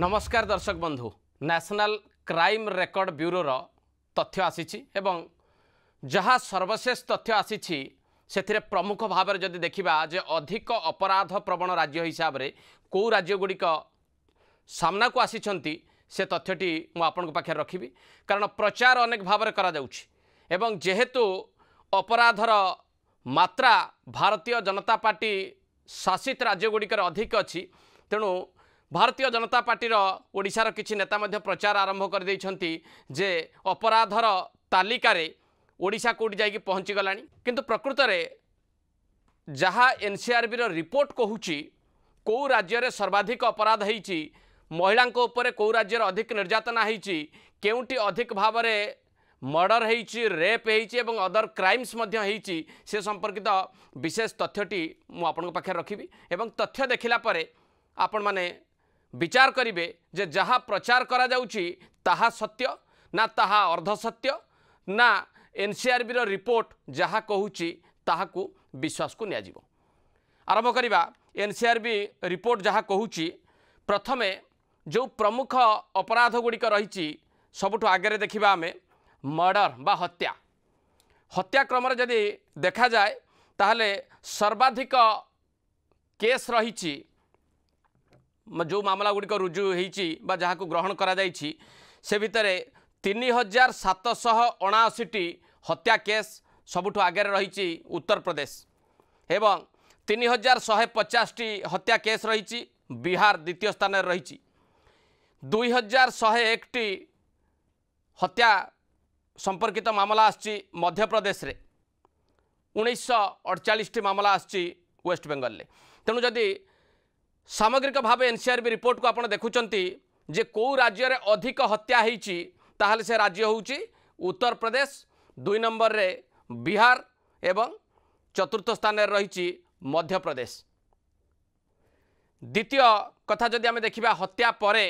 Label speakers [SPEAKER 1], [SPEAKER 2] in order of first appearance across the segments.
[SPEAKER 1] ନମସ୍କାର ଦର୍ଶକ ବନ୍ଧୁ ନ୍ୟାସନାଲ୍ କ୍ରାଇମ୍ ରେକର୍ଡ଼ ବ୍ୟୁରୋର ତଥ୍ୟ ଆସିଛି ଏବଂ ଯାହା ସର୍ବଶେଷ ତଥ୍ୟ ଆସିଛି ସେଥିରେ ପ୍ରମୁଖ ଭାବରେ ଯଦି ଦେଖିବା ଯେ ଅଧିକ ଅପରାଧ ପ୍ରବଣ ରାଜ୍ୟ ହିସାବରେ କେଉଁ ରାଜ୍ୟଗୁଡ଼ିକ ସାମ୍ନାକୁ ଆସିଛନ୍ତି ସେ ତଥ୍ୟଟି ମୁଁ ଆପଣଙ୍କ ପାଖରେ ରଖିବି କାରଣ ପ୍ରଚାର ଅନେକ ଭାବରେ କରାଯାଉଛି ଏବଂ ଯେହେତୁ ଅପରାଧର ମାତ୍ରା ଭାରତୀୟ ଜନତା ପାର୍ଟି ଶାସିତ ରାଜ୍ୟଗୁଡ଼ିକରେ ଅଧିକ ଅଛି ତେଣୁ ଭାରତୀୟ ଜନତା ପାର୍ଟିର ଓଡ଼ିଶାର କିଛି ନେତା ମଧ୍ୟ ପ୍ରଚାର ଆରମ୍ଭ କରିଦେଇଛନ୍ତି ଯେ ଅପରାଧର ତାଲିକାରେ ଓଡ଼ିଶା କେଉଁଠି ଯାଇକି ପହଞ୍ଚିଗଲାଣି କିନ୍ତୁ ପ୍ରକୃତରେ ଯାହା ଏନ୍ସିଆର୍ବିର ରିପୋର୍ଟ କହୁଛି କେଉଁ ରାଜ୍ୟରେ ସର୍ବାଧିକ ଅପରାଧ ହୋଇଛି ମହିଳାଙ୍କ ଉପରେ କେଉଁ ରାଜ୍ୟରେ ଅଧିକ ନିର୍ଯାତନା ହୋଇଛି କେଉଁଠି ଅଧିକ ଭାବରେ ମର୍ଡ଼ର ହୋଇଛି ରେପ୍ ହୋଇଛି ଏବଂ ଅଦର କ୍ରାଇମ୍ସ ମଧ୍ୟ ହୋଇଛି ସେ ସମ୍ପର୍କିତ ବିଶେଷ ତଥ୍ୟଟି ମୁଁ ଆପଣଙ୍କ ପାଖରେ ରଖିବି ଏବଂ ତଥ୍ୟ ଦେଖିଲା ପରେ ଆପଣମାନେ ବିଚାର କରିବେ ଯେ ଯାହା ପ୍ରଚାର କରାଯାଉଛି ତାହା ସତ୍ୟ ନା ତାହା ଅର୍ଦ୍ଧସତ୍ୟ ନା ଏନ୍ସିଆର୍ବିର ରିପୋର୍ଟ ଯାହା କହୁଛି ତାହାକୁ ବିଶ୍ୱାସକୁ ନିଆଯିବ ଆରମ୍ଭ କରିବା ଏନ୍ସିଆର୍ବି ରିପୋର୍ଟ ଯାହା କହୁଛି ପ୍ରଥମେ ଯେଉଁ ପ୍ରମୁଖ ଅପରାଧ ଗୁଡ଼ିକ ରହିଛି ସବୁଠୁ ଆଗରେ ଦେଖିବା ଆମେ ମର୍ଡ଼ର ବା ହତ୍ୟା ହତ୍ୟାକ୍ରମରେ ଯଦି ଦେଖାଯାଏ ତାହେଲେ ସର୍ବାଧିକ କେସ୍ ରହିଛି ଯେଉଁ ମାମଲା ଗୁଡ଼ିକ ରୁଜୁ ହୋଇଛି ବା ଯାହାକୁ ଗ୍ରହଣ କରାଯାଇଛି ସେ ଭିତରେ ତିନି ହଜାର ସାତଶହ ଅଣାଅଶୀଟି ହତ୍ୟା କେସ୍ ସବୁଠୁ ଆଗରେ ରହିଛି ଉତ୍ତରପ୍ରଦେଶ ଏବଂ ତିନି ହଜାର ଶହେ ପଚାଶଟି ହତ୍ୟା କେସ୍ ରହିଛି ବିହାର ଦ୍ୱିତୀୟ ସ୍ଥାନରେ ରହିଛି ଦୁଇ ହଜାର ଶହେ ଏକଟି ହତ୍ୟା ସମ୍ପର୍କିତ ମାମଲା ଆସିଛି ମଧ୍ୟପ୍ରଦେଶରେ ଉଣେଇଶହ ଅଡ଼ଚାଳିଶଟି ମାମଲା ଆସିଛି ୱେଷ୍ଟବେଙ୍ଗଲରେ ତେଣୁ ଯଦି ସାମଗ୍ରିକ ଭାବେ ଏନ୍ସିଆର୍ବି ରିପୋର୍ଟକୁ ଆପଣ ଦେଖୁଛନ୍ତି ଯେ କେଉଁ ରାଜ୍ୟରେ ଅଧିକ ହତ୍ୟା ହେଇଛି ତାହେଲେ ସେ ରାଜ୍ୟ ହେଉଛି ଉତ୍ତରପ୍ରଦେଶ ଦୁଇ ନମ୍ବରରେ ବିହାର ଏବଂ ଚତୁର୍ଥ ସ୍ଥାନରେ ରହିଛି ମଧ୍ୟପ୍ରଦେଶ ଦ୍ୱିତୀୟ କଥା ଯଦି ଆମେ ଦେଖିବା ହତ୍ୟା ପରେ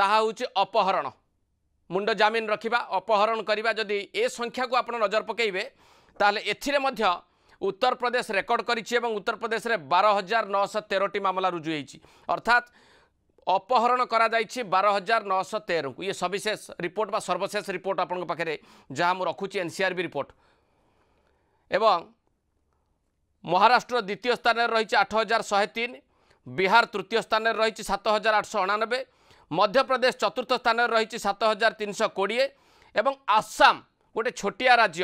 [SPEAKER 1] ତାହା ହେଉଛି ଅପହରଣ ମୁଣ୍ଡ ଜାମିନ ରଖିବା ଅପହରଣ କରିବା ଯଦି ଏ ସଂଖ୍ୟାକୁ ଆପଣ ନଜର ପକାଇବେ ତାହେଲେ ଏଥିରେ ମଧ୍ୟ উত্তরপ্রদেশ রেকর্ড করেছে এবং উত্তরপ্রদেশের বার হাজার নশ তেরোটি মামলা রুজু হয়েছে অর্থাৎ অপহরণ করা যাইছি বার হাজার নশ তেরকু ইয়ে সবিশেষ রিপোর্ট বা সর্বশেষ রিপোর্ট আপনার পাখে যা মু রখুছি এনসিআরবি রিপোর্ট এবং মহারাষ্ট্র দ্বিতীয় স্থানের রয়েছে আট হাজার শহে তিন বিহার তৃতীয় স্থানের রয়েছে সাত হাজার আটশো অনানবে মধ্যপ্রদেশ চতুর্থ স্থানের রয়েছে সাত হাজার তিনশো কোড়িয়ে এবং আসাম গোটে ছোটিয়া রাজ্য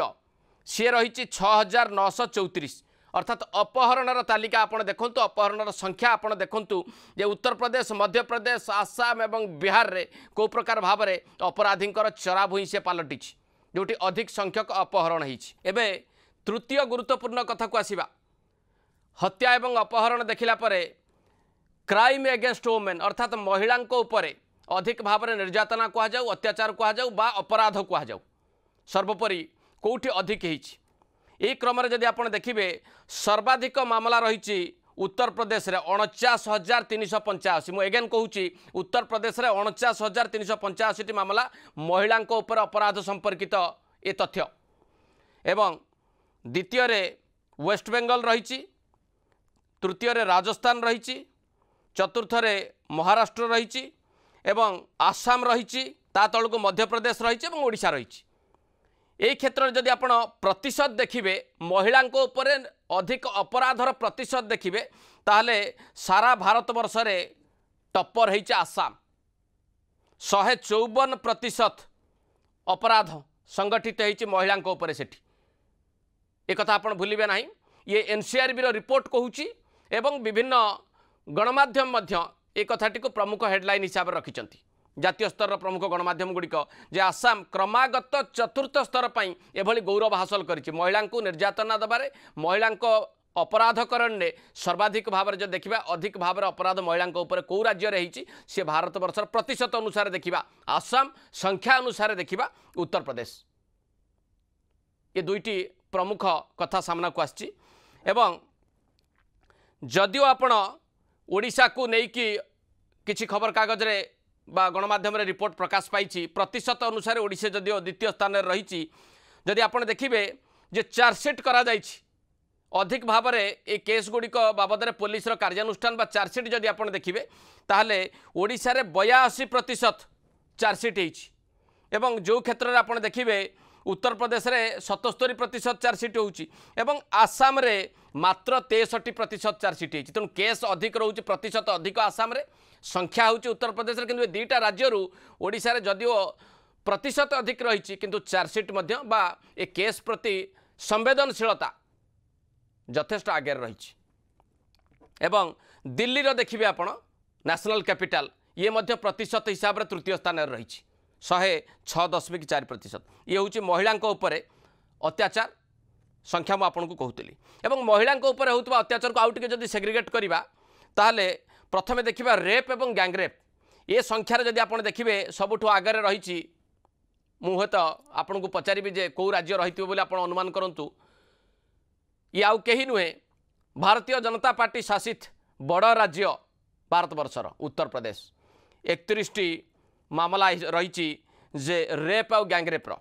[SPEAKER 1] ସିଏ ରହିଛି ଛଅ ହଜାର ନଅଶହ ଚଉତିରିଶ ଅର୍ଥାତ୍ ଅପହରଣର ତାଲିକା ଆପଣ ଦେଖନ୍ତୁ ଅପହରଣର ସଂଖ୍ୟା ଆପଣ ଦେଖନ୍ତୁ ଯେ ଉତ୍ତରପ୍ରଦେଶ ମଧ୍ୟପ୍ରଦେଶ ଆସାମ ଏବଂ ବିହାରରେ କେଉଁ ପ୍ରକାର ଭାବରେ ଅପରାଧୀଙ୍କର ଚରାଭୂଇଁ ସେ ପାଲଟିଛି ଯେଉଁଠି ଅଧିକ ସଂଖ୍ୟକ ଅପହରଣ ହୋଇଛି ଏବେ ତୃତୀୟ ଗୁରୁତ୍ୱପୂର୍ଣ୍ଣ କଥାକୁ ଆସିବା ହତ୍ୟା ଏବଂ ଅପହରଣ ଦେଖିଲା ପରେ କ୍ରାଇମ୍ ଏଗେନ୍ଷ୍ଟ ଓମେନ୍ ଅର୍ଥାତ୍ ମହିଳାଙ୍କ ଉପରେ ଅଧିକ ଭାବରେ ନିର୍ଯାତନା କୁହାଯାଉ ଅତ୍ୟାଚାର କୁହାଯାଉ ବା ଅପରାଧ କୁହାଯାଉ ସର୍ବୋପରି କେଉଁଠି ଅଧିକ ହେଇଛି ଏହି କ୍ରମରେ ଯଦି ଆପଣ ଦେଖିବେ ସର୍ବାଧିକ ମାମଲା ରହିଛି ଉତ୍ତରପ୍ରଦେଶରେ ଅଣଚାଶ ହଜାର ତିନିଶହ ପଞ୍ଚାଅଶୀ ମୁଁ ଏଗେନ୍ କହୁଛି ଉତ୍ତରପ୍ରଦେଶରେ ଅଣଚାଶ ହଜାର ତିନିଶହ ପଞ୍ଚାଅଶୀଟି ମାମଲା ମହିଳାଙ୍କ ଉପରେ ଅପରାଧ ସମ୍ପର୍କିତ ଏ ତଥ୍ୟ ଏବଂ ଦ୍ୱିତୀୟରେ ୱେଷ୍ଟବେଙ୍ଗଲ ରହିଛି ତୃତୀୟରେ ରାଜସ୍ଥାନ ରହିଛି ଚତୁର୍ଥରେ ମହାରାଷ୍ଟ୍ର ରହିଛି ଏବଂ ଆସାମ ରହିଛି ତା ତଳକୁ ମଧ୍ୟପ୍ରଦେଶ ରହିଛି ଏବଂ ଓଡ଼ିଶା ରହିଛି ଏହି କ୍ଷେତ୍ରରେ ଯଦି ଆପଣ ପ୍ରତିଶତ ଦେଖିବେ ମହିଳାଙ୍କ ଉପରେ ଅଧିକ ଅପରାଧର ପ୍ରତିଶତ ଦେଖିବେ ତାହେଲେ ସାରା ଭାରତବର୍ଷରେ ଟପର ହେଇଛି ଆସାମ ଶହେ ଚଉବନ ପ୍ରତିଶତ ଅପରାଧ ସଂଗଠିତ ହେଇଛି ମହିଳାଙ୍କ ଉପରେ ସେଠି ଏକଥା ଆପଣ ଭୁଲିବେ ନାହିଁ ଇଏ ଏନ୍ସିଆର୍ବିର ରିପୋର୍ଟ କହୁଛି ଏବଂ ବିଭିନ୍ନ ଗଣମାଧ୍ୟମ ମଧ୍ୟ ଏ କଥାଟିକୁ ପ୍ରମୁଖ ହେଡ଼ଲାଇନ୍ ହିସାବରେ ରଖିଛନ୍ତି ଜାତୀୟ ସ୍ତରର ପ୍ରମୁଖ ଗଣମାଧ୍ୟମଗୁଡ଼ିକ ଯେ ଆସାମ କ୍ରମାଗତ ଚତୁର୍ଥ ସ୍ତର ପାଇଁ ଏଭଳି ଗୌରବ ହାସଲ କରିଛି ମହିଳାଙ୍କୁ ନିର୍ଯାତନା ଦେବାରେ ମହିଳାଙ୍କ ଅପରାଧକରଣରେ ସର୍ବାଧିକ ଭାବରେ ଯଦି ଦେଖିବା ଅଧିକ ଭାବରେ ଅପରାଧ ମହିଳାଙ୍କ ଉପରେ କେଉଁ ରାଜ୍ୟରେ ହେଇଛି ସେ ଭାରତବର୍ଷର ପ୍ରତିଶତ ଅନୁସାରେ ଦେଖିବା ଆସାମ ସଂଖ୍ୟା ଅନୁସାରେ ଦେଖିବା ଉତ୍ତରପ୍ରଦେଶ ଏ ଦୁଇଟି ପ୍ରମୁଖ କଥା ସାମ୍ନାକୁ ଆସିଛି ଏବଂ ଯଦିଓ ଆପଣ ଓଡ଼ିଶାକୁ ନେଇକି କିଛି ଖବରକାଗଜରେ বা গণমাধ্যমের রিপোর্ট প্রকাশ পাইছি প্রতিশত অনুসারে ওড়িশা যদিও দ্বিতীয় স্থানে রয়েছে যদি আপনার দেখবে যে চার্জসিট করা যাইছি অধিক ভাবে এই কেস গুড়িক পুলিশের কার্যানুষ্ঠান বা চার্জসিট যদি আপনার দেখবে তাহলে ওড়শার বয়াশি প্রতিশত চার্জসিট হয়েছি এবং যে ক্ষেত্রে আপনার দেখবে ଉତ୍ତର ପ୍ରଦେଶରେ ସତସ୍ତରୀ ପ୍ରତିଶତ ଚାର୍ଜସିଟ୍ ହେଉଛି ଏବଂ ଆସାମରେ ମାତ୍ର ତେଷଠି ପ୍ରତିଶତ ଚାର୍ଜସିଟ୍ ହେଇଛି ତେଣୁ କେସ୍ ଅଧିକ ରହୁଛି ପ୍ରତିଶତ ଅଧିକ ଆସାମରେ ସଂଖ୍ୟା ହେଉଛି ଉତ୍ତରପ୍ରଦେଶରେ କିନ୍ତୁ ଏ ଦୁଇଟା ରାଜ୍ୟରୁ ଓଡ଼ିଶାରେ ଯଦିଓ ପ୍ରତିଶତ ଅଧିକ ରହିଛି କିନ୍ତୁ ଚାର୍ଜସିଟ୍ ମଧ୍ୟ ବା ଏ କେସ୍ ପ୍ରତି ସମ୍ବେଦନଶୀଳତା ଯଥେଷ୍ଟ ଆଗରେ ରହିଛି ଏବଂ ଦିଲ୍ଲୀର ଦେଖିବେ ଆପଣ ନ୍ୟାସନାଲ୍ କ୍ୟାପିଟାଲ୍ ଇଏ ମଧ୍ୟ ପ୍ରତିଶତ ହିସାବରେ ତୃତୀୟ ସ୍ଥାନରେ ରହିଛି ଶହେ ଛଅ ଦଶମିକ ଚାରି ପ୍ରତିଶତ ଇଏ ହେଉଛି ମହିଳାଙ୍କ ଉପରେ ଅତ୍ୟାଚାର ସଂଖ୍ୟା ମୁଁ ଆପଣଙ୍କୁ କହୁଥିଲି ଏବଂ ମହିଳାଙ୍କ ଉପରେ ହେଉଥିବା ଅତ୍ୟାଚାରକୁ ଆଉ ଟିକିଏ ଯଦି ସେଗ୍ରିଗେଟ୍ କରିବା ତାହେଲେ ପ୍ରଥମେ ଦେଖିବା ରେପ୍ ଏବଂ ଗ୍ୟାଙ୍ଗରେପ୍ ଏ ସଂଖ୍ୟାରେ ଯଦି ଆପଣ ଦେଖିବେ ସବୁଠୁ ଆଗରେ ରହିଛି ମୁଁ ହୁଏତ ଆପଣଙ୍କୁ ପଚାରିବି ଯେ କେଉଁ ରାଜ୍ୟ ରହିଥିବ ବୋଲି ଆପଣ ଅନୁମାନ କରନ୍ତୁ ଇଏ ଆଉ କେହି ନୁହେଁ ଭାରତୀୟ ଜନତା ପାର୍ଟି ଶାସିତ ବଡ଼ ରାଜ୍ୟ ଭାରତବର୍ଷର ଉତ୍ତରପ୍ରଦେଶ ଏକତିରିଶଟି ମାମଲା ରହିଛି ଯେ ରେପ୍ ଆଉ ଗ୍ୟାଙ୍ଗରେପ୍ର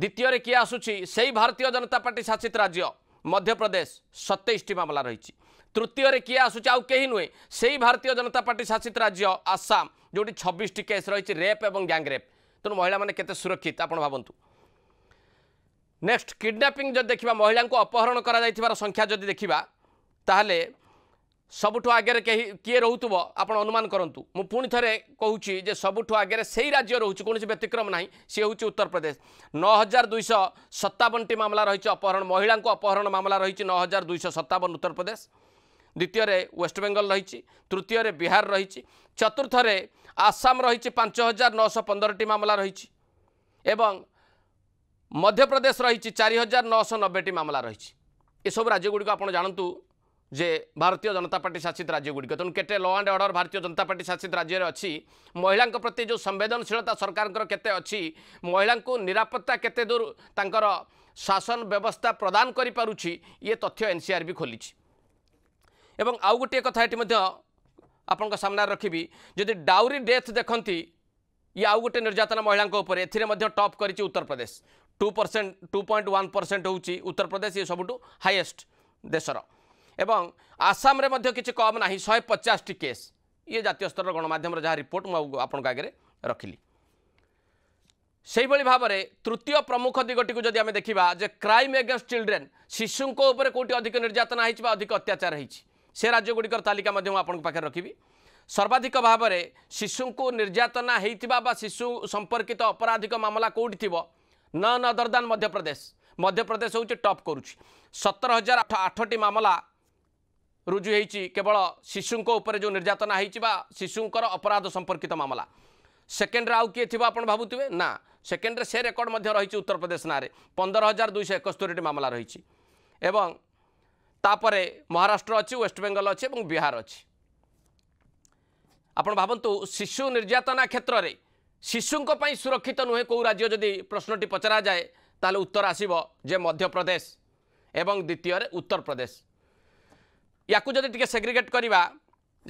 [SPEAKER 1] ଦ୍ୱିତୀୟରେ କିଏ ଆସୁଛି ସେଇ ଭାରତୀୟ ଜନତା ପାର୍ଟି ଶାସିତ ରାଜ୍ୟ ମଧ୍ୟପ୍ରଦେଶ ସତେଇଶଟି ମାମଲା ରହିଛି ତୃତୀୟରେ କିଏ ଆସୁଛି ଆଉ କେହି ନୁହେଁ ସେଇ ଭାରତୀୟ ଜନତା ପାର୍ଟି ଶାସିତ ରାଜ୍ୟ ଆସାମ ଯେଉଁଠି ଛବିଶଟି କେସ୍ ରହିଛି ରେପ୍ ଏବଂ ଗ୍ୟାଙ୍ଗରେପ୍ ତେଣୁ ମହିଳାମାନେ କେତେ ସୁରକ୍ଷିତ ଆପଣ ଭାବନ୍ତୁ ନେକ୍ସଟ କିଡ଼ନାପିଂ ଯଦି ଦେଖିବା ମହିଳାଙ୍କୁ ଅପହରଣ କରାଯାଇଥିବାର ସଂଖ୍ୟା ଯଦି ଦେଖିବା ତାହେଲେ ସବୁଠୁ ଆଗରେ କେହି କିଏ ରହୁଥିବ ଆପଣ ଅନୁମାନ କରନ୍ତୁ ମୁଁ ପୁଣି ଥରେ କହୁଛି ଯେ ସବୁଠୁ ଆଗରେ ସେହି ରାଜ୍ୟ ରହୁଛି କୌଣସି ବ୍ୟତିକ୍ରମ ନାହିଁ ସିଏ ହେଉଛି ଉତ୍ତରପ୍ରଦେଶ ନଅ ହଜାର ଦୁଇଶହ ସତାବନଟି ମାମଲା ରହିଛି ଅପହରଣ ମହିଳାଙ୍କୁ ଅପହରଣ ମାମଲା ରହିଛି ନଅ ହଜାର ଦୁଇଶହ ସତାବନ ଉତ୍ତରପ୍ରଦେଶ ଦ୍ୱିତୀୟରେ ୱେଷ୍ଟବେଙ୍ଗଲ ରହିଛି ତୃତୀୟରେ ବିହାର ରହିଛି ଚତୁର୍ଥରେ ଆସାମ ରହିଛି ପାଞ୍ଚ ହଜାର ନଅଶହ ପନ୍ଦରଟି ମାମଲା ରହିଛି ଏବଂ ମଧ୍ୟପ୍ରଦେଶ ରହିଛି ଚାରି ହଜାର ନଅଶହ ନବେଟି ମାମଲା ରହିଛି ଏସବୁ ରାଜ୍ୟଗୁଡ଼ିକ ଆପଣ ଜାଣନ୍ତୁ ଯେ ଭାରତୀୟ ଜନତା ପାର୍ଟି ଶାସିତ ରାଜ୍ୟଗୁଡ଼ିକ ତେଣୁ କେତେ ଲ ଆଣ୍ଡ ଅର୍ଡ଼ର ଭାରତୀୟ ଜନତା ପାର୍ଟି ଶାସିତ ରାଜ୍ୟରେ ଅଛି ମହିଳାଙ୍କ ପ୍ରତି ଯେଉଁ ସମ୍ବେଦନଶୀଳତା ସରକାରଙ୍କର କେତେ ଅଛି ମହିଳାଙ୍କୁ ନିରାପତ୍ତା କେତେ ଦୂର ତାଙ୍କର ଶାସନ ବ୍ୟବସ୍ଥା ପ୍ରଦାନ କରିପାରୁଛି ଇଏ ତଥ୍ୟ ଏନ୍ସିଆର୍ ବି ଖୋଲିଛି ଏବଂ ଆଉ ଗୋଟିଏ କଥା ଏଠି ମଧ୍ୟ ଆପଣଙ୍କ ସାମ୍ନାରେ ରଖିବି ଯଦି ଡାଉରୀ ଡେଥ୍ ଦେଖନ୍ତି ଇଏ ଆଉ ଗୋଟେ ନିର୍ଯାତନା ମହିଳାଙ୍କ ଉପରେ ଏଥିରେ ମଧ୍ୟ ଟପ୍ କରିଛି Uttar Pradesh two percent two point ହେଉଛି ଉତ୍ତରପ୍ରଦେଶ ଇଏ ସବୁଠୁ ହାଇଏଷ୍ଟ ଦେଶର ଏବଂ ଆସାମରେ ମଧ୍ୟ କିଛି କମ୍ ନାହିଁ ଶହେ ପଚାଶଟି କେସ୍ ଇଏ ଜାତୀୟ ସ୍ତରର ଗଣମାଧ୍ୟମର ଯାହା ରିପୋର୍ଟ ମୁଁ ଆପଣଙ୍କ ଆଗରେ ରଖିଲି ସେହିଭଳି ଭାବରେ ତୃତୀୟ ପ୍ରମୁଖ ଦିଗଟିକୁ ଯଦି ଆମେ ଦେଖିବା ଯେ କ୍ରାଇମ୍ ଏଗେନ୍ଷ୍ଟ ଚିଲଡ୍ରେନ୍ ଶିଶୁଙ୍କ ଉପରେ କେଉଁଠି ଅଧିକ ନିର୍ଯାତନା ହୋଇଛି ବା ଅଧିକ ଅତ୍ୟାଚାର ହୋଇଛି ସେ ରାଜ୍ୟଗୁଡ଼ିକର ତାଲିକା ମଧ୍ୟ ମୁଁ ଆପଣଙ୍କ ପାଖରେ ରଖିବି ସର୍ବାଧିକ ଭାବରେ ଶିଶୁଙ୍କୁ ନିର୍ଯାତନା ହୋଇଥିବା ବା ଶିଶୁ ସମ୍ପର୍କିତ ଅପରାଧିକ ମାମଲା କେଉଁଠି ଥିବ none other than Madhya Pradesh Madhya Pradesh ହେଉଛି ଟପ୍ କରୁଛି ସତର ହଜାର ଆଠଟି ମାମଲା রুজু হয়েছি কেবল শিশুঙ্ উপরে যে নির্যাতনা হয়েছি বা শিশুঙ্কর অপরাধ সম্পর্কিত মামলা সেকেন্ডরে আউ কি থাকবে আপনার ভাবুবে না সেকেন্ডরে সে রেকর্ড রয়েছে উত্তরপ্রদেশ নাঁরে পনেরো হাজার দুইশো একস্তরিটি মামলা রয়েছে এবং তাপরে মহারাষ্ট্র অছি ওয়েস্টবেঙ্গল অছি এবং বিহার অছি আপনার ভাবতু শিশু নির্যাতনা ক্ষেত্রে শিশুঙ্ সুরক্ষিত নুহে কেউ রাজ্য যদি প্রশ্নটি পচরা যায় তাহলে উত্তর আসব যে মধ্যপ্রদেশ এবং দ্বিতীয় উত্তরপ্রদেশ ୟାକୁ ଯଦି ଟିକେ ସେଗ୍ରିଗେଟ୍ କରିବା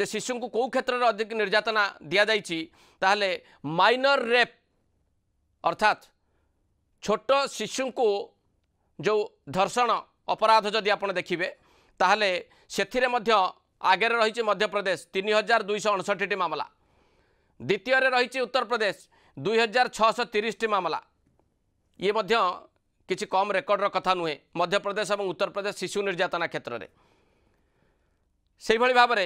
[SPEAKER 1] ଯେ ଶିଶୁଙ୍କୁ କେଉଁ କ୍ଷେତ୍ରରେ ଅଧିକ ନିର୍ଯାତନା ଦିଆଯାଇଛି ତାହେଲେ ମାଇନର ରେପ୍ ଅର୍ଥାତ୍ ଛୋଟ ଶିଶୁଙ୍କୁ ଯେଉଁ ଧର୍ଷଣ ଅପରାଧ ଯଦି ଆପଣ ଦେଖିବେ ତାହେଲେ ସେଥିରେ ମଧ୍ୟ ଆଗରେ ରହିଛି ମଧ୍ୟପ୍ରଦେଶ ତିନି ହଜାର ଦୁଇଶହ ଅଣଷଠିଟି ମାମଲା ଦ୍ୱିତୀୟରେ ରହିଛି ଉତ୍ତରପ୍ରଦେଶ ଦୁଇ ହଜାର ଛଅଶହ ତିରିଶଟି ମାମଲା ଇଏ ମଧ୍ୟ କିଛି କମ୍ ରେକର୍ଡ଼ର କଥା ନୁହେଁ ମଧ୍ୟପ୍ରଦେଶ ଏବଂ ଉତ୍ତରପ୍ରଦେଶ ଶିଶୁ ନିର୍ଯାତନା କ୍ଷେତ୍ରରେ ସେହିଭଳି ଭାବରେ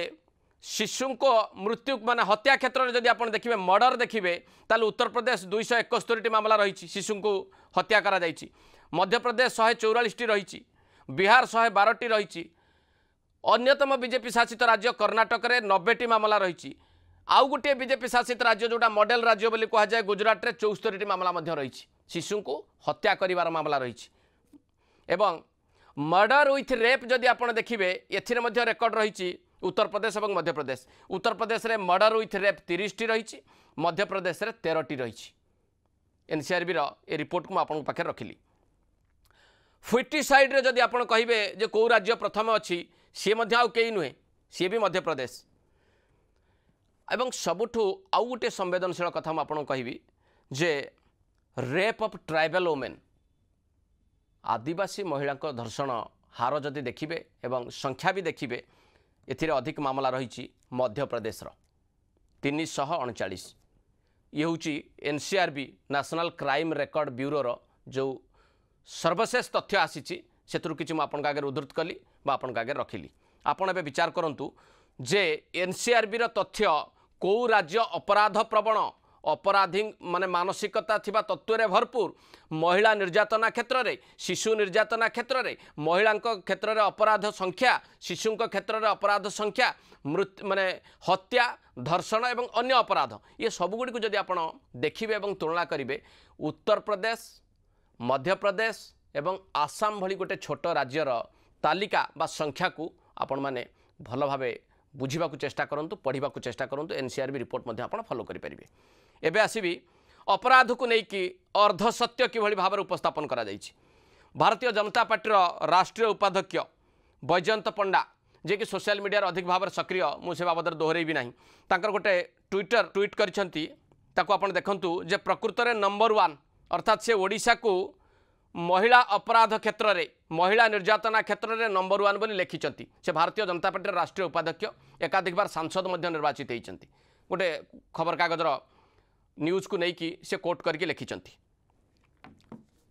[SPEAKER 1] ଶିଶୁଙ୍କ ମୃତ୍ୟୁ ମାନେ ହତ୍ୟା କ୍ଷେତ୍ରରେ ଯଦି ଆପଣ ଦେଖିବେ ମର୍ଡ଼ର ଦେଖିବେ ତାହେଲେ ଉତ୍ତରପ୍ରଦେଶ ଦୁଇଶହ ଏକସ୍ତରୀଟି ମାମଲା ରହିଛି ଶିଶୁଙ୍କୁ ହତ୍ୟା କରାଯାଇଛି ମଧ୍ୟପ୍ରଦେଶ ଶହେ ଚଉରାଳିଶଟି ରହିଛି ବିହାର ଶହେ ବାରଟି ରହିଛି ଅନ୍ୟତମ ବିଜେପି ଶାସିତ ରାଜ୍ୟ କର୍ଣ୍ଣାଟକରେ ନବେଟି ମାମଲା ରହିଛି ଆଉ ଗୋଟିଏ ବିଜେପି ଶାସିତ ରାଜ୍ୟ ଯେଉଁଟା ମଡ଼େଲ ରାଜ୍ୟ ବୋଲି କୁହାଯାଏ ଗୁଜୁରାଟରେ ଚଉସ୍ତରୀଟି ମାମଲା ମଧ୍ୟ ରହିଛି ଶିଶୁଙ୍କୁ ହତ୍ୟା କରିବାର ମାମଲା ରହିଛି ଏବଂ ମର୍ଡ଼ର ୱିଥ୍ ରେପ୍ ଯଦି ଆପଣ ଦେଖିବେ ଏଥିରେ ମଧ୍ୟ ରେକର୍ଡ଼ ରହିଛି ଉତ୍ତରପ୍ରଦେଶ ଏବଂ ମଧ୍ୟପ୍ରଦେଶ ଉତ୍ତରପ୍ରଦେଶରେ ମର୍ଡ଼ର ୱିଥ୍ ରେପ୍ ତିରିଶଟି ରହିଛି ମଧ୍ୟପ୍ରଦେଶରେ ତେରଟି ରହିଛି ଏନ୍ସିଆର୍ବିର ଏ ରିପୋର୍ଟକୁ ମୁଁ ଆପଣଙ୍କ ପାଖରେ ରଖିଲି ଫୁଇଟି ସାଇଡ଼୍ରେ ଯଦି ଆପଣ କହିବେ ଯେ କେଉଁ ରାଜ୍ୟ ପ୍ରଥମେ ଅଛି ସିଏ ମଧ୍ୟ ଆଉ କେହି ନୁହେଁ ସିଏ ବି ମଧ୍ୟପ୍ରଦେଶ ଏବଂ ସବୁଠୁ ଆଉ ଗୋଟିଏ ସମ୍ବେଦନଶୀଳ କଥା ମୁଁ ଆପଣଙ୍କୁ କହିବି ଯେ ରେପ୍ ଅଫ୍ ଟ୍ରାଇବାଲ୍ ଓମେନ୍ ଆଦିବାସୀ ମହିଳାଙ୍କ ଧର୍ଷଣ ହାର ଯଦି ଦେଖିବେ ଏବଂ ସଂଖ୍ୟା ବି ଦେଖିବେ ଏଥିରେ ଅଧିକ ମାମଲା ରହିଛି ମଧ୍ୟପ୍ରଦେଶର ତିନିଶହ ଅଣଚାଳିଶ ଇଏ ହେଉଛି ଏନ୍ସିଆର୍ବି ନ୍ୟାସନାଲ୍ କ୍ରାଇମ୍ ରେକର୍ଡ଼ ବ୍ୟୁରୋର ଯେଉଁ ସର୍ବଶେଷ ତଥ୍ୟ ଆସିଛି ସେଥିରୁ କିଛି ମୁଁ ଆପଣଙ୍କ ଆଗରେ ଉଦ୍ଧୃତ କଲି ବା ଆପଣଙ୍କ ଆଗରେ ରଖିଲି ଆପଣ ଏବେ ବିଚାର କରନ୍ତୁ ଯେ ଏନ୍ସିଆର୍ବିର ତଥ୍ୟ କେଉଁ ରାଜ୍ୟ ଅପରାଧ ପ୍ରବଣ ଅପରାଧୀ ମାନେ ମାନସିକତା ଥିବା ତତ୍ତ୍ୱରେ ଭରପୁର ମହିଳା ନିର୍ଯାତନା କ୍ଷେତ୍ରରେ ଶିଶୁ ନିର୍ଯାତନା କ୍ଷେତ୍ରରେ ମହିଳାଙ୍କ କ୍ଷେତ୍ରରେ ଅପରାଧ ସଂଖ୍ୟା ଶିଶୁଙ୍କ କ୍ଷେତ୍ରରେ ଅପରାଧ ସଂଖ୍ୟା ମୃତ୍ୟୁ ମାନେ ହତ୍ୟା ଧର୍ଷଣ ଏବଂ ଅନ୍ୟ ଅପରାଧ ଇଏ ସବୁଗୁଡ଼ିକୁ ଯଦି ଆପଣ ଦେଖିବେ ଏବଂ ତୁଳନା କରିବେ ଉତ୍ତରପ୍ରଦେଶ ମଧ୍ୟପ୍ରଦେଶ ଏବଂ ଆସାମ ଭଳି ଗୋଟେ ଛୋଟ ରାଜ୍ୟର ତାଲିକା ବା ସଂଖ୍ୟାକୁ ଆପଣମାନେ ଭଲ ଭାବେ ବୁଝିବାକୁ ଚେଷ୍ଟା କରନ୍ତୁ ପଢ଼ିବାକୁ ଚେଷ୍ଟା କରନ୍ତୁ N C R B report ମଧ୍ୟ ଆପଣ ଫଲୋ କରିପାରିବେ ଏବେ ଆସିବି ଅପରାଧକୁ ନେଇକି ଅର୍ଦ୍ଧସତ୍ୟ କିଭଳି ଭାବରେ ଉପସ୍ଥାପନ କରାଯାଇଛି ଭାରତୀୟ ଜନତା ପାର୍ଟିର ରାଷ୍ଟ୍ରୀୟ ଉପାଧ୍ୟକ୍ଷ ବୈଜୟନ୍ତ ପଣ୍ଡା ଯିଏକି ସୋସିଆଲ ମିଡ଼ିଆରେ ଅଧିକ ଭାବରେ ସକ୍ରିୟ ମୁଁ ସେ ବାବଦରେ ଦୋହରେଇବି ନାହିଁ ତାଙ୍କର ଗୋଟେ ଟ୍ୱିଟର ଟ୍ୱିଟ୍ କରିଛନ୍ତି ତାକୁ ଆପଣ ଦେଖନ୍ତୁ ଯେ ପ୍ରକୃତରେ ନମ୍ବର ୱାନ୍ ଅର୍ଥାତ୍ ସେ ଓଡ଼ିଶାକୁ ମହିଳା ଅପରାଧ କ୍ଷେତ୍ରରେ ମହିଳା ନିର୍ଯାତନା କ୍ଷେତ୍ରରେ ନମ୍ବର ୱାନ୍ ବୋଲି ଲେଖିଛନ୍ତି ସେ ଭାରତୀୟ ଜନତା ପାର୍ଟିର ରାଷ୍ଟ୍ରୀୟ ଉପାଧ୍ୟକ୍ଷ ଏକାଧିକ ବାର ସାଂସଦ ମଧ୍ୟ ନିର୍ବାଚିତ ହୋଇଛନ୍ତି ଗୋଟେ ଖବରକାଗଜର ନ୍ୟୁଜ୍କୁ ନେଇକି ସେ କୋର୍ଟ କରିକି ଲେଖିଛନ୍ତି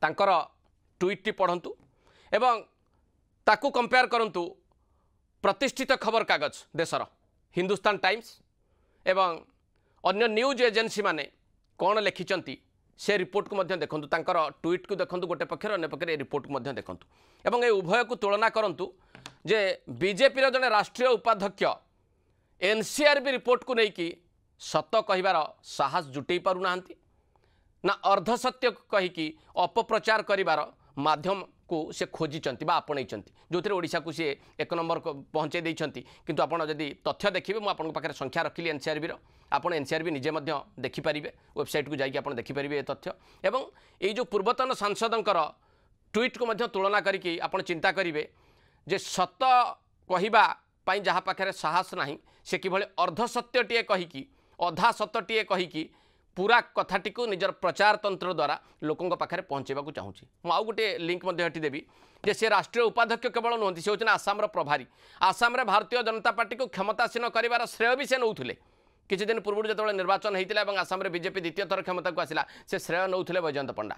[SPEAKER 1] ତାଙ୍କର ଟୁଇଟ୍ଟି ପଢ଼ନ୍ତୁ ଏବଂ ତାକୁ କମ୍ପେୟାର କରନ୍ତୁ ପ୍ରତିଷ୍ଠିତ ଖବରକାଗଜ ଦେଶର ହିନ୍ଦୁସ୍ତାନ ଟାଇମ୍ସ ଏବଂ ଅନ୍ୟ ନ୍ୟୁଜ୍ ଏଜେନ୍ସିମାନେ କ'ଣ ଲେଖିଛନ୍ତି ସେ ରିପୋର୍ଟକୁ ମଧ୍ୟ ଦେଖନ୍ତୁ ତାଙ୍କର ଟୁଇଟ୍କୁ ଦେଖନ୍ତୁ ଗୋଟେ ପକ୍ଷରେ ଅନ୍ୟ ପକ୍ଷରେ ଏ ରିପୋର୍ଟକୁ ମଧ୍ୟ ଦେଖନ୍ତୁ ଏବଂ ଏ ଉଭୟକୁ ତୁଳନା କରନ୍ତୁ ଯେ ବିଜେପିର ଜଣେ ରାଷ୍ଟ୍ରୀୟ ଉପାଧ୍ୟକ୍ଷ ଏନ୍ସିଆର୍ବି ରିପୋର୍ଟକୁ ନେଇକି ସତ କହିବାର ସାହସ ଜୁଟେଇ ପାରୁନାହାନ୍ତି ନା ଅର୍ଦ୍ଧସତ୍ୟ କହିକି ଅପପ୍ରଚାର କରିବାର ମାଧ୍ୟମକୁ ସେ ଖୋଜିଛନ୍ତି ବା ଆପଣେଇଛନ୍ତି ଯେଉଁଥିରେ ଓଡ଼ିଶାକୁ ସିଏ ଏକ ନମ୍ବର ପହଞ୍ଚାଇ ଦେଇଛନ୍ତି କିନ୍ତୁ ଆପଣ ଯଦି ତଥ୍ୟ ଦେଖିବେ ମୁଁ ଆପଣଙ୍କ ପାଖରେ ସଂଖ୍ୟା ରଖିଲି ଏନ୍ସିଆର୍ବିର ଆପଣ ଏନ୍ସିଆର୍ବି ନିଜେ ମଧ୍ୟ ଦେଖିପାରିବେ ୱେବସାଇଟ୍କୁ ଯାଇକି ଆପଣ ଦେଖିପାରିବେ ଏ ତଥ୍ୟ ଏବଂ ଏଇ ଯେଉଁ ପୂର୍ବତନ ସାଂସଦଙ୍କର ଟ୍ୱିଟ୍କୁ ମଧ୍ୟ ତୁଳନା କରିକି ଆପଣ ଚିନ୍ତା କରିବେ ଯେ ସତ କହିବା ପାଇଁ ଯାହା ପାଖରେ ସାହସ ନାହିଁ ସେ କିଭଳି ଅର୍ଦ୍ଧସତ୍ୟଟିଏ କହିକି ଅଧା ସତଟିଏ କହିକି ପୁରା କଥାଟିକୁ ନିଜର ପ୍ରଚାରତନ୍ତ୍ର ଦ୍ୱାରା ଲୋକଙ୍କ ପାଖରେ ପହଞ୍ଚାଇବାକୁ ଚାହୁଁଛି ମୁଁ ଆଉ ଗୋଟିଏ ଲିଙ୍କ୍ ମଧ୍ୟ ହଟିଦେବି ଯେ ସେ ରାଷ୍ଟ୍ରୀୟ ଉପାଧ୍ୟକ୍ଷ କେବଳ ନୁହନ୍ତି ସେ ହେଉଛନ୍ତି ଆସାମର ପ୍ରଭାରୀ ଆସାମରେ ଭାରତୀୟ ଜନତା ପାର୍ଟିକୁ କ୍ଷମତାସୀନ କରିବାର ଶ୍ରେୟ ବି ସେ ନେଉଥିଲେ କିଛି ଦିନ ପୂର୍ବରୁ ଯେତେବେଳେ ନିର୍ବାଚନ ହୋଇଥିଲା ଏବଂ ଆସାମରେ ବିଜେପି ଦ୍ୱିତୀୟ ଥର କ୍ଷମତାକୁ ଆସିଲା ସେ ଶ୍ରେୟ ନେଉଥିଲେ ବୈଜୟନ୍ତ ପଣ୍ଡା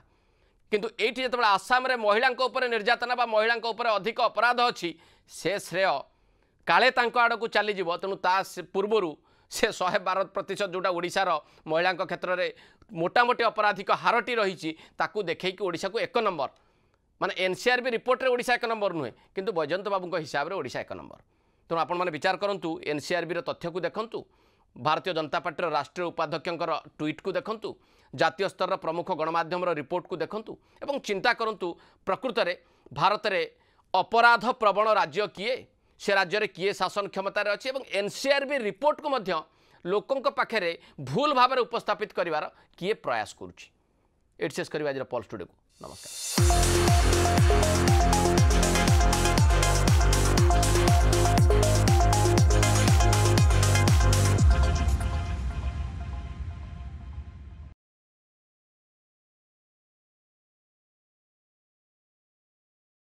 [SPEAKER 1] କିନ୍ତୁ ଏଇଠି ଯେତେବେଳେ ଆସାମରେ ମହିଳାଙ୍କ ଉପରେ ନିର୍ଯାତନା ବା ମହିଳାଙ୍କ ଉପରେ ଅଧିକ ଅପରାଧ ଅଛି ସେ ଶ୍ରେୟ କାଳେ ତାଙ୍କ ଆଡ଼କୁ ଚାଲିଯିବ ତେଣୁ ତା ପୂର୍ବରୁ ସେ ଶହେ ବାର ପ୍ରତିଶତ ଯେଉଁଟା ଓଡ଼ିଶାର ମହିଳାଙ୍କ କ୍ଷେତ୍ରରେ ମୋଟାମୋଟି ଅପରାଧିକ ହାରଟି ରହିଛି ତାକୁ ଦେଖେଇକି ଓଡ଼ିଶାକୁ ଏକ ନମ୍ବର ମାନେ ଏନ୍ସିଆର୍ବି ରିପୋର୍ଟରେ ଓଡ଼ିଶା ଏକ ନମ୍ବର ନୁହେଁ କିନ୍ତୁ ବୈଜୟନ୍ତ ବାବୁଙ୍କ ହିସାବରେ ଓଡ଼ିଶା ଏକ ନମ୍ବର ତେଣୁ ଆପଣମାନେ ବିଚାର କରନ୍ତୁ ଏନ୍ସିଆର୍ବିର ତଥ୍ୟକୁ ଦେଖନ୍ତୁ ଭାରତୀୟ ଜନତା ପାର୍ଟିର ରାଷ୍ଟ୍ରୀୟ ଉପାଧ୍ୟକ୍ଷଙ୍କର ଟ୍ୱିଟ୍କୁ ଦେଖନ୍ତୁ ଜାତୀୟ ସ୍ତରର ପ୍ରମୁଖ ଗଣମାଧ୍ୟମର ରିପୋର୍ଟକୁ ଦେଖନ୍ତୁ ଏବଂ ଚିନ୍ତା କରନ୍ତୁ ପ୍ରକୃତରେ ଭାରତରେ ଅପରାଧ ପ୍ରବଣ ରାଜ୍ୟ କିଏ से राज्य में किए शासन क्षमत अच्छे एनसीआर भी रिपोर्ट को मध्य लोकों पाखे भूल भाव में उपस्थापित करार किए प्रयास करुच्ची एडसेस करवा आज पल स्टूडियो को नमस्कार